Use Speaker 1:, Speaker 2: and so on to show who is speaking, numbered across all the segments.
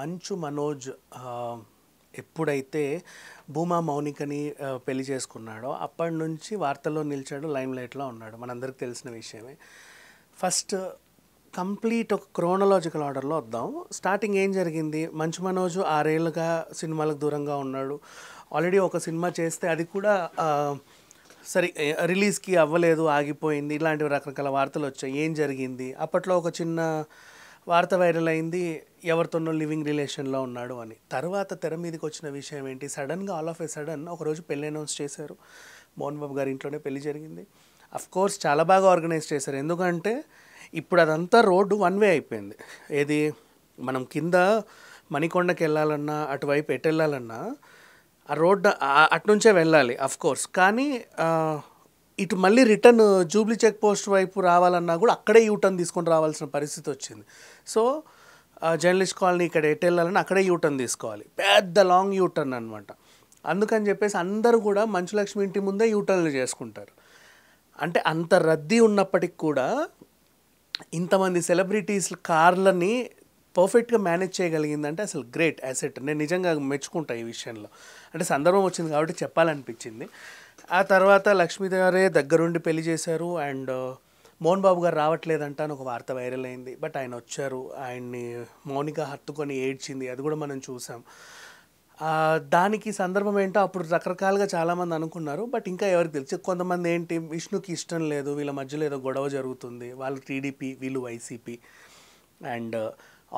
Speaker 1: మంచు మనోజ్ ఎప్పుడైతే భూమా మౌనికని పెళ్లి చేసుకున్నాడో అప్పటి నుంచి వార్తల్లో నిలిచాడు లైమ్ లైట్లో ఉన్నాడు మనందరికి తెలిసిన విషయమే ఫస్ట్ కంప్లీట్ ఒక క్రోనలాజికల్ ఆర్డర్లో వద్దాం స్టార్టింగ్ ఏం జరిగింది మంచు మనోజ్ ఆరేళ్ళుగా సినిమాలకు దూరంగా ఉన్నాడు ఆల్రెడీ ఒక సినిమా చేస్తే అది కూడా సరే రిలీజ్కి అవ్వలేదు ఆగిపోయింది ఇలాంటివి రకరకాల వార్తలు వచ్చాయి ఏం జరిగింది అప్పట్లో ఒక చిన్న వార్త వైరల్ అయింది ఎవరితోనో లివింగ్ రిలేషన్లో ఉన్నాడు అని తర్వాత తెర మీదకి వచ్చిన విషయం ఏంటి సడన్గా ఆల్ ఆఫ్ ఎ సడన్ ఒకరోజు పెళ్ళి అనౌన్స్ చేశారు మోహన్ బాబు గారి ఇంట్లోనే పెళ్లి జరిగింది కోర్స్ చాలా బాగా ఆర్గనైజ్ చేశారు ఎందుకంటే ఇప్పుడు అదంతా రోడ్డు వన్ వే అయిపోయింది ఏది మనం కింద మణికొండకి వెళ్ళాలన్నా అటువైపు ఎటు వెళ్ళాలన్నా ఆ రోడ్డు అటునుంచే వెళ్ళాలి కోర్స్ కానీ ఇటు మళ్ళీ రిటర్న్ జూబ్లీ చెక్ పోస్ట్ వైపు రావాలన్నా కూడా అక్కడే యూటర్న్ తీసుకొని రావాల్సిన పరిస్థితి వచ్చింది సో జర్నలిస్ట్ కాలనీ ఇక్కడ ఎటు వెళ్ళాలని అక్కడే యూటర్న్ తీసుకోవాలి పెద్ద లాంగ్ యూటర్న్ అనమాట అందుకని చెప్పేసి అందరూ కూడా మంచులక్ష్మి ఇంటి ముందే యూటర్న్లు చేసుకుంటారు అంటే అంత రద్దీ ఉన్నప్పటికి కూడా ఇంతమంది సెలబ్రిటీస్ కార్లని పర్ఫెక్ట్గా మేనేజ్ చేయగలిగిందంటే అసలు గ్రేట్ యాసెట్ నేను నిజంగా మెచ్చుకుంటా ఈ విషయంలో అంటే సందర్భం వచ్చింది కాబట్టి చెప్పాలనిపించింది ఆ తర్వాత లక్ష్మీ గారే దగ్గరుండి పెళ్లి చేశారు అండ్ మోహన్ బాబు గారు రావట్లేదంట అని ఒక వార్త వైరల్ అయింది బట్ ఆయన వచ్చారు ఆయన్ని మౌనిక హత్తుకొని ఏడ్చింది అది కూడా మనం చూసాం దానికి సందర్భం ఏంటో అప్పుడు రకరకాలుగా చాలామంది అనుకున్నారు బట్ ఇంకా ఎవరికి తెలుసు కొంతమంది ఏంటి విష్ణుకి ఇష్టం లేదు వీళ్ళ మధ్యలో ఏదో గొడవ జరుగుతుంది వాళ్ళు టీడీపీ వీళ్ళు వైసీపీ అండ్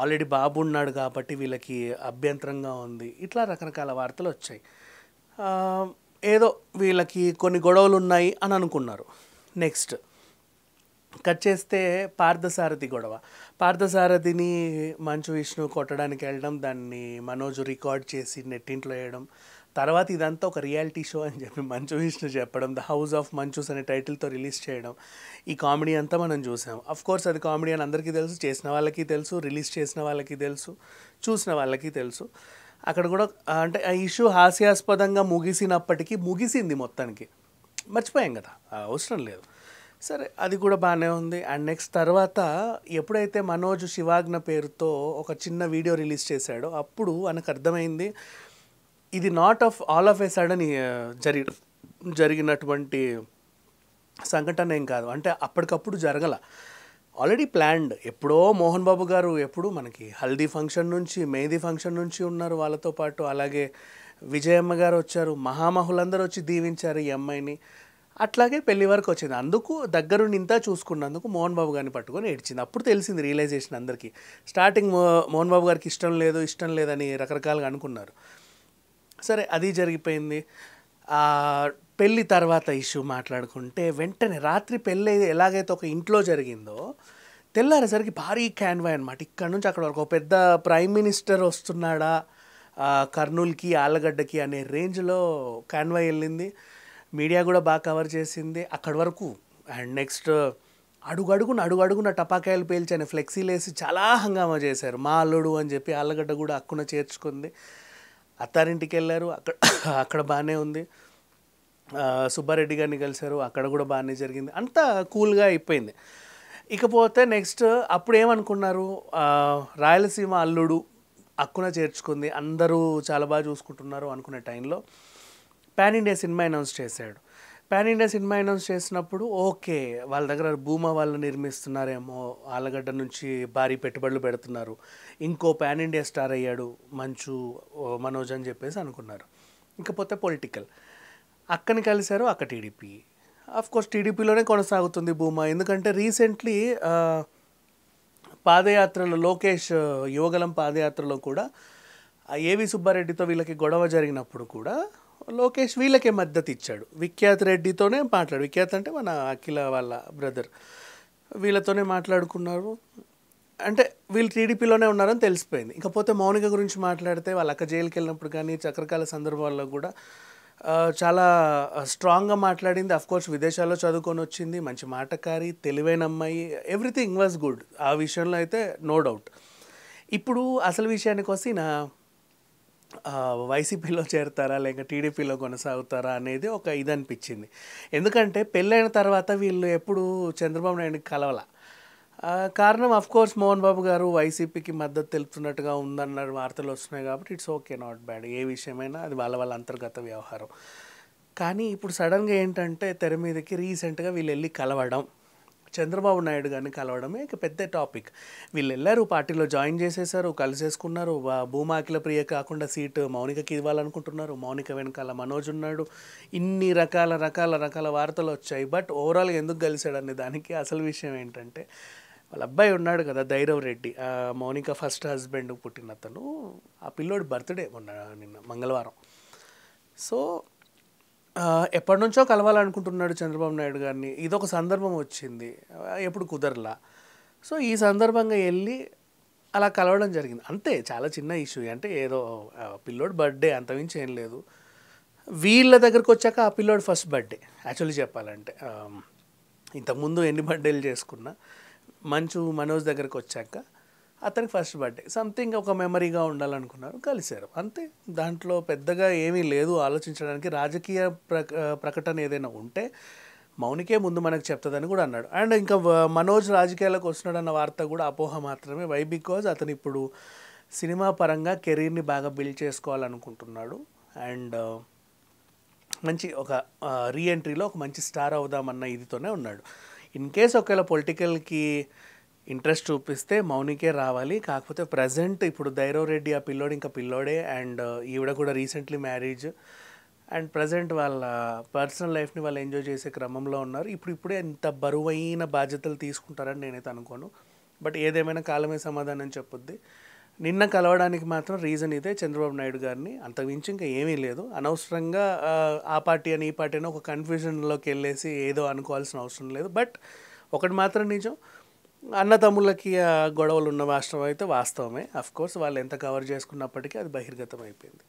Speaker 1: ఆల్రెడీ బాబు ఉన్నాడు కాబట్టి వీళ్ళకి అభ్యంతరంగా ఉంది ఇట్లా రకరకాల వార్తలు వచ్చాయి ఏదో వీళ్ళకి కొన్ని గొడవలు ఉన్నాయి అని అనుకున్నారు నెక్స్ట్ కట్ చేస్తే పార్థసారథి గొడవ పార్థసారథిని మంచు విష్ణు కొట్టడానికి వెళ్ళడం దాన్ని మనోజు రికార్డ్ చేసి నెట్టింట్లో వేయడం తర్వాత ఇదంతా ఒక రియాలిటీ షో అని చెప్పి మంచు విష్ణు చెప్పడం ద హౌస్ ఆఫ్ మంచూస్ అనే టైటిల్తో రిలీజ్ చేయడం ఈ కామెడీ అంతా మనం చూసాం అఫ్ కోర్స్ అది కామెడీ అని అందరికీ తెలుసు చేసిన వాళ్ళకి తెలుసు రిలీజ్ చేసిన వాళ్ళకి తెలుసు చూసిన వాళ్ళకి తెలుసు అక్కడ కూడా అంటే ఆ ఇష్యూ హాస్యాస్పదంగా ముగిసినప్పటికీ ముగిసింది మొత్తానికి మర్చిపోయాం కదా అవసరం లేదు సరే అది కూడా బాగానే ఉంది అండ్ నెక్స్ట్ తర్వాత ఎప్పుడైతే మనోజ్ శివాగ్న పేరుతో ఒక చిన్న వీడియో రిలీజ్ చేశాడో అప్పుడు మనకు అర్థమైంది ఇది not of all of a sudden జరి జరిగినటువంటి సంఘటన ఏం కాదు అంటే అప్పటికప్పుడు జరగల ఆల్రెడీ ప్లాన్డ్ ఎప్పుడో మోహన్ బాబు గారు ఎప్పుడు మనకి హల్దీ ఫంక్షన్ నుంచి మెహదీ ఫంక్షన్ నుంచి ఉన్నారు వాళ్ళతో పాటు అలాగే విజయమ్మ గారు వచ్చారు మహామహులందరూ వచ్చి దీవించారు ఈ అమ్మాయిని అట్లాగే పెళ్లి వరకు వచ్చింది అందుకు దగ్గరుండి ఇంత చూసుకున్నందుకు మోహన్ బాబు గారిని పట్టుకొని ఏడ్చింది అప్పుడు తెలిసింది రియలైజేషన్ అందరికీ స్టార్టింగ్ మోహన్ బాబు గారికి ఇష్టం లేదు ఇష్టం లేదని రకరకాలుగా అనుకున్నారు సరే అది జరిగిపోయింది పెళ్ళి తర్వాత ఇష్యూ మాట్లాడుకుంటే వెంటనే రాత్రి పెళ్ళి ఎలాగైతే ఒక ఇంట్లో జరిగిందో తెల్లారేసరికి భారీ క్యాన్వా అనమాట ఇక్కడ నుంచి అక్కడ వరకు పెద్ద ప్రైమ్ మినిస్టర్ వస్తున్నాడా కర్నూలుకి ఆలగడ్డకి అనే రేంజ్లో క్యాన్వా వెళ్ళింది మీడియా కూడా బాగా కవర్ చేసింది అక్కడి వరకు అండ్ నెక్స్ట్ అడుగడుగున అడుగడుగున టపాకాయలు పేల్చి అని వేసి చాలా హంగామా చేశారు మా అల్లుడు అని చెప్పి ఆలగడ్డ కూడా అక్కున చేర్చుకుంది అత్తారింటికి వెళ్ళారు అక్కడ అక్కడ బాగానే ఉంది సుబ్బారెడ్డి గారిని కలిశారు అక్కడ కూడా బాగానే జరిగింది అంతా కూల్గా అయిపోయింది ఇకపోతే నెక్స్ట్ అప్పుడు ఏమనుకున్నారు రాయలసీమ అల్లుడు అక్కున చేర్చుకుంది అందరూ చాలా బాగా చూసుకుంటున్నారు అనుకునే టైంలో పాన్ ఇండియా సినిమా అనౌన్స్ చేశాడు పాన్ ఇండియా సినిమా అనౌన్స్ చేసినప్పుడు ఓకే వాళ్ళ దగ్గర భూమా వాళ్ళు నిర్మిస్తున్నారేమో ఆలగడ్డ నుంచి భారీ పెట్టుబడులు పెడుతున్నారు ఇంకో పాన్ ఇండియా స్టార్ అయ్యాడు మంచు మనోజ్ అని చెప్పేసి అనుకున్నారు ఇంకపోతే పొలిటికల్ అక్కని కలిశారు అక్క టీడీపీ కోర్స్ టీడీపీలోనే కొనసాగుతుంది భూమా ఎందుకంటే రీసెంట్లీ పాదయాత్రలో లోకేష్ యువగలం పాదయాత్రలో కూడా ఏవి సుబ్బారెడ్డితో వీళ్ళకి గొడవ జరిగినప్పుడు కూడా లోకేష్ వీళ్ళకే మద్దతు ఇచ్చాడు విఖ్యాత్ రెడ్డితోనే మాట్లాడు విఖ్యాత్ అంటే మన అఖిల వాళ్ళ బ్రదర్ వీళ్ళతోనే మాట్లాడుకున్నారు అంటే వీళ్ళు టీడీపీలోనే ఉన్నారని తెలిసిపోయింది ఇకపోతే మౌనిక గురించి మాట్లాడితే వాళ్ళ అక్క జైలుకి వెళ్ళినప్పుడు కానీ చక్రకాల సందర్భాల్లో కూడా చాలా స్ట్రాంగ్గా మాట్లాడింది కోర్స్ విదేశాల్లో చదువుకొని వచ్చింది మంచి మాటకారి తెలివైన అమ్మాయి ఎవ్రీథింగ్ వాజ్ గుడ్ ఆ విషయంలో అయితే నో డౌట్ ఇప్పుడు అసలు విషయానికి వస్తే నా వైసీపీలో చేరతారా లేక టీడీపీలో కొనసాగుతారా అనేది ఒక ఇది అనిపించింది ఎందుకంటే పెళ్ళైన తర్వాత వీళ్ళు ఎప్పుడు చంద్రబాబు నాయుడు కలవల కారణం అఫ్ కోర్స్ మోహన్ బాబు గారు వైసీపీకి మద్దతు తెలుపుతున్నట్టుగా ఉందన్న వార్తలు వస్తున్నాయి కాబట్టి ఇట్స్ ఓకే నాట్ బ్యాడ్ ఏ విషయమైనా అది వాళ్ళ వాళ్ళ అంతర్గత వ్యవహారం కానీ ఇప్పుడు సడన్గా ఏంటంటే తెర మీదకి రీసెంట్గా వీళ్ళు వెళ్ళి కలవడం చంద్రబాబు నాయుడు గారిని కలవడమే పెద్ద టాపిక్ వీళ్ళు వెళ్ళారు పార్టీలో జాయిన్ చేసేసారు కలిసేసుకున్నారు భూమాకిల ప్రియ కాకుండా సీటు మౌనికకి ఇవ్వాలనుకుంటున్నారు మౌనిక వెనకాల మనోజ్ ఉన్నాడు ఇన్ని రకాల రకాల రకాల వార్తలు వచ్చాయి బట్ ఓవరాల్గా ఎందుకు కలిశాడనే దానికి అసలు విషయం ఏంటంటే వాళ్ళ అబ్బాయి ఉన్నాడు కదా ధైరవ్ రెడ్డి మౌనిక ఫస్ట్ హస్బెండ్ పుట్టిన అతను ఆ పిల్లోడి బర్త్డే ఉన్నాడు నిన్న మంగళవారం సో ఎప్పటి నుంచో కలవాలనుకుంటున్నాడు చంద్రబాబు నాయుడు గారిని ఇదొక సందర్భం వచ్చింది ఎప్పుడు కుదరలా సో ఈ సందర్భంగా వెళ్ళి అలా కలవడం జరిగింది అంతే చాలా చిన్న ఇష్యూ అంటే ఏదో పిల్లోడు బర్త్డే అంతమించి ఏం లేదు వీళ్ళ దగ్గరకు వచ్చాక ఆ పిల్లోడు ఫస్ట్ బర్త్డే యాక్చువల్లీ చెప్పాలంటే ఇంతకుముందు ఎన్ని బర్త్డేలు చేసుకున్నా మంచు మనోజ్ దగ్గరకు వచ్చాక అతనికి ఫస్ట్ బర్త్డే సంథింగ్ ఒక మెమరీగా ఉండాలనుకున్నారు కలిశారు అంతే దాంట్లో పెద్దగా ఏమీ లేదు ఆలోచించడానికి రాజకీయ ప్రకటన ఏదైనా ఉంటే మౌనికే ముందు మనకు చెప్తుందని కూడా అన్నాడు అండ్ ఇంకా మనోజ్ రాజకీయాలకు వస్తున్నాడన్న వార్త కూడా అపోహ మాత్రమే వై బికాజ్ అతను ఇప్పుడు సినిమా పరంగా కెరీర్ని బాగా బిల్డ్ చేసుకోవాలనుకుంటున్నాడు అండ్ మంచి ఒక రీఎంట్రీలో ఒక మంచి స్టార్ అవుదామన్న ఇదితోనే ఉన్నాడు ఇన్ కేస్ ఒకవేళ పొలిటికల్కి ఇంట్రెస్ట్ చూపిస్తే మౌనికే రావాలి కాకపోతే ప్రజెంట్ ఇప్పుడు దైరవ్ రెడ్డి ఆ పిల్లోడు ఇంకా పిల్లోడే అండ్ uh, ఈవిడ కూడా రీసెంట్లీ మ్యారేజ్ అండ్ ప్రజెంట్ వాళ్ళ పర్సనల్ లైఫ్ని వాళ్ళు ఎంజాయ్ చేసే క్రమంలో ఉన్నారు ఇప్పుడు ఇప్పుడే ఎంత బరువైన బాధ్యతలు తీసుకుంటారని నేనైతే అనుకోను బట్ ఏదేమైనా కాలమే సమాధానం చెప్పొద్ది నిన్న కలవడానికి మాత్రం రీజన్ ఇదే చంద్రబాబు నాయుడు గారిని అంతకుమించి ఇంకా ఏమీ లేదు అనవసరంగా uh, ఆ పార్టీ అని ఈ పార్టీ అని ఒక కన్ఫ్యూజన్లోకి వెళ్ళేసి ఏదో అనుకోవాల్సిన అవసరం లేదు బట్ ఒకటి మాత్రం నిజం అన్నతమ్ములకి గొడవలు ఉన్న రాష్ట్రం అయితే వాస్తవమే అఫ్కోర్స్ కోర్స్ వాళ్ళు ఎంత కవర్ చేసుకున్నప్పటికీ అది బహిర్గతం అయిపోయింది